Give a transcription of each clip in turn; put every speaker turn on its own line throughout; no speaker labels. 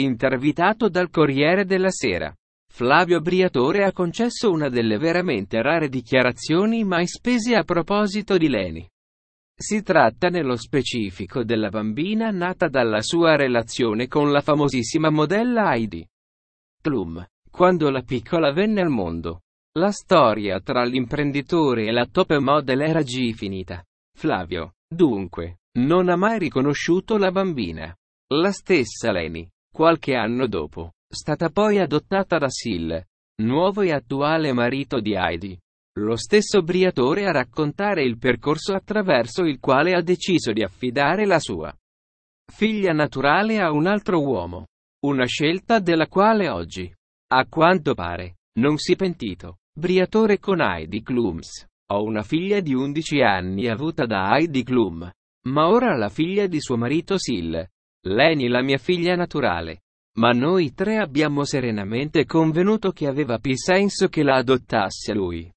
Intervitato dal Corriere della Sera. Flavio Briatore ha concesso una delle veramente rare dichiarazioni mai spese a proposito di Leni. Si tratta nello specifico della bambina nata dalla sua relazione con la famosissima modella Heidi Klum, quando la piccola venne al mondo. La storia tra l'imprenditore e la top model era già finita. Flavio, dunque, non ha mai riconosciuto la bambina. La stessa Leni, Qualche anno dopo, stata poi adottata da Sil, nuovo e attuale marito di Heidi. Lo stesso Briatore a raccontare il percorso attraverso il quale ha deciso di affidare la sua figlia naturale a un altro uomo. Una scelta della quale oggi, a quanto pare, non si è pentito. Briatore con Heidi Klums. Ho una figlia di 11 anni avuta da Heidi Klum. Ma ora la figlia di suo marito Sil, Leni la mia figlia naturale. Ma noi tre abbiamo serenamente convenuto che aveva più senso che la adottasse lui.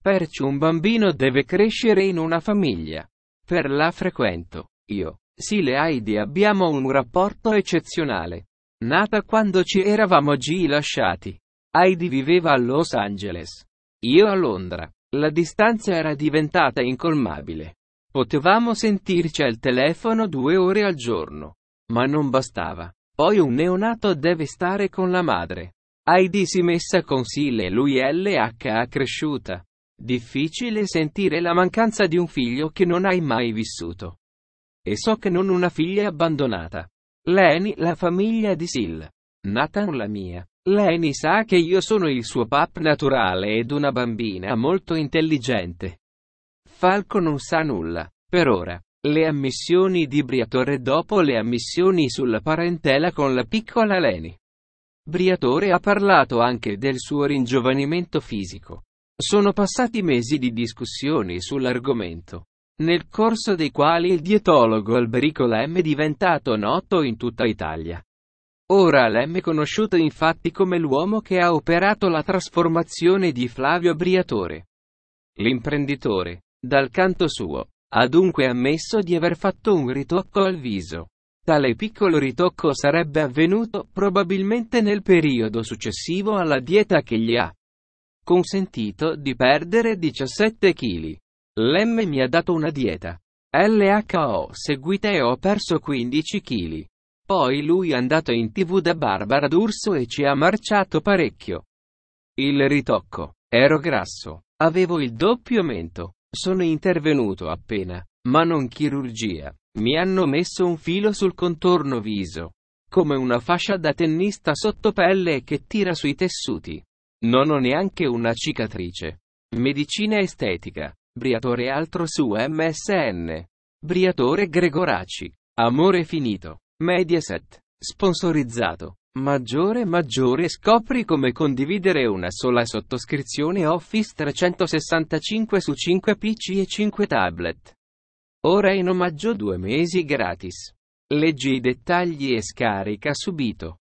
Perciò un bambino deve crescere in una famiglia. Per la frequento, io, Sile e Heidi abbiamo un rapporto eccezionale. Nata quando ci eravamo già lasciati. Heidi viveva a Los Angeles. Io a Londra. La distanza era diventata incolmabile. Potevamo sentirci al telefono due ore al giorno. Ma non bastava. Poi un neonato deve stare con la madre. Heidi si messa con Sil e lui LH ha cresciuta. Difficile sentire la mancanza di un figlio che non hai mai vissuto. E so che non una figlia abbandonata. Leni, la famiglia di Sil. Nathan la mia. Leni sa che io sono il suo pap naturale ed una bambina molto intelligente. Falco non sa nulla, per ora. Le ammissioni di Briatore dopo le ammissioni sulla parentela con la piccola Leni. Briatore ha parlato anche del suo ringiovanimento fisico. Sono passati mesi di discussioni sull'argomento, nel corso dei quali il dietologo Alberico Lem è diventato noto in tutta Italia. Ora Lem è conosciuto infatti come l'uomo che ha operato la trasformazione di Flavio Briatore. L'imprenditore, dal canto suo, ha dunque ammesso di aver fatto un ritocco al viso. Tale piccolo ritocco sarebbe avvenuto probabilmente nel periodo successivo alla dieta che gli ha consentito di perdere 17 kg. L'M mi ha dato una dieta. LHO seguita e ho perso 15 kg. Poi lui è andato in tv da Barbara D'Urso e ci ha marciato parecchio. Il ritocco. Ero grasso. Avevo il doppio mento. Sono intervenuto appena, ma non chirurgia. Mi hanno messo un filo sul contorno viso, come una fascia da tennista sotto pelle che tira sui tessuti. Non ho neanche una cicatrice. Medicina estetica. Briatore altro su MSN. Briatore Gregoraci. Amore finito. Mediaset. Sponsorizzato. Maggiore maggiore scopri come condividere una sola sottoscrizione Office 365 su 5 PC e 5 tablet. Ora in omaggio 2 mesi gratis. Leggi i dettagli e scarica subito.